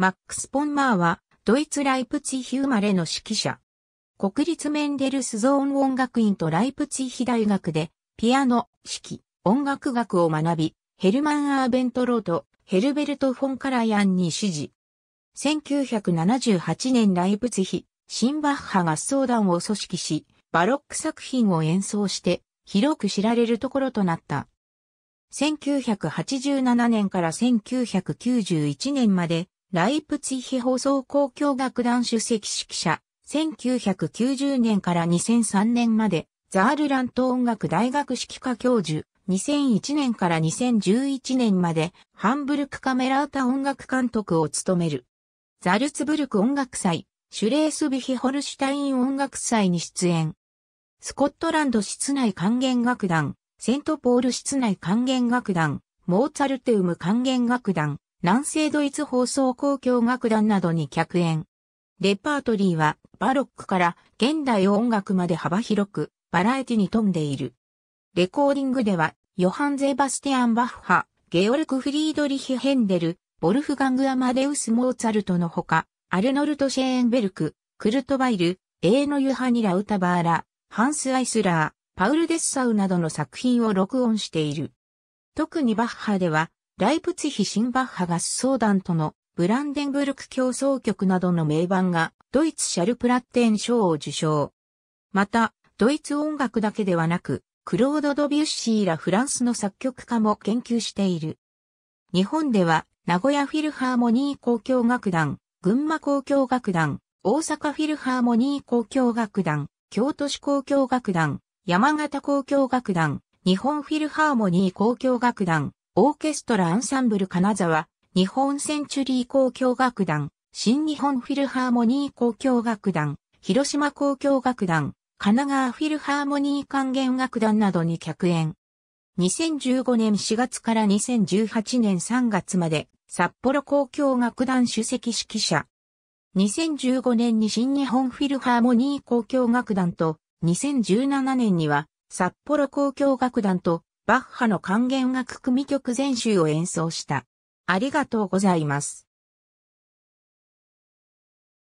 マックス・ポンマーは、ドイツ・ライプツィヒ生まれの指揮者。国立メンデルスゾーン音楽院とライプツィヒ大学で、ピアノ、指揮、音楽学を学び、ヘルマン・アーベントロード、ヘルベルト・フォン・カラヤンに指示。1978年ライプツィヒ、シンバッハ合奏団を組織し、バロック作品を演奏して、広く知られるところとなった。1987年から1991年までライプツィヒ放送交響楽団主席指揮者、1990年から2003年まで、ザールラント音楽大学指揮科教授、2001年から2011年まで、ハンブルクカメラータ音楽監督を務める。ザルツブルク音楽祭、シュレースビヒホルシュタイン音楽祭に出演。スコットランド室内管弦楽団、セントポール室内管弦楽団、モーツァルテウム管弦楽団、南西ドイツ放送交響楽団などに客演。レパートリーはバロックから現代音楽まで幅広くバラエティに富んでいる。レコーディングではヨハン・ゼバスティアン・バッハ、ゲオルク・フリードリヒ・ヘンデル、ボルフガング・アマデウス・モーツァルトのほか、アルノルト・シェーンベルク、クルトバイル、エーノ・ユハニラ・ウタバーラ、ハンス・アイスラー、パウル・デッサウなどの作品を録音している。特にバッハでは、ライプツヒ・シンバッハス相談とのブランデンブルク競争曲などの名盤がドイツシャルプラッテン賞を受賞。また、ドイツ音楽だけではなく、クロード・ドビュッシーらフランスの作曲家も研究している。日本では、名古屋フィルハーモニー交響楽団、群馬交響楽団、大阪フィルハーモニー交響楽団、京都市交響楽団、山形交響楽団、日本フィルハーモニー交響楽団、オーケストラアンサンブル金沢、日本センチュリー交響楽団、新日本フィルハーモニー交響楽団、広島交響楽団、神奈川フィルハーモニー管弦楽団などに客演。2015年4月から2018年3月まで札幌交響楽団首席指揮者。2015年に新日本フィルハーモニー交響楽団と2017年には札幌交響楽団とバッハの管弦楽組曲全集を演奏した。ありがとうございます。